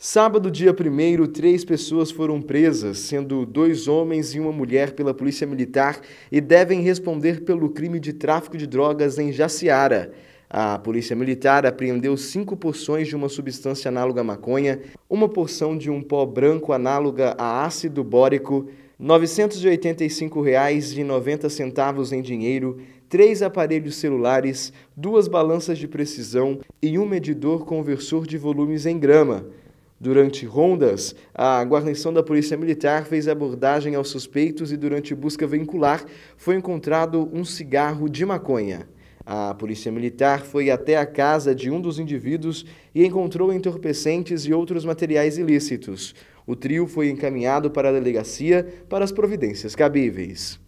Sábado, dia 1, três pessoas foram presas, sendo dois homens e uma mulher pela Polícia Militar e devem responder pelo crime de tráfico de drogas em Jaciara. A Polícia Militar apreendeu cinco porções de uma substância análoga à maconha, uma porção de um pó branco análoga a ácido bórico, R$ 985,90 em dinheiro, três aparelhos celulares, duas balanças de precisão e um medidor conversor de volumes em grama. Durante rondas, a guarnição da Polícia Militar fez abordagem aos suspeitos e, durante busca veicular, foi encontrado um cigarro de maconha. A Polícia Militar foi até a casa de um dos indivíduos e encontrou entorpecentes e outros materiais ilícitos. O trio foi encaminhado para a delegacia para as providências cabíveis.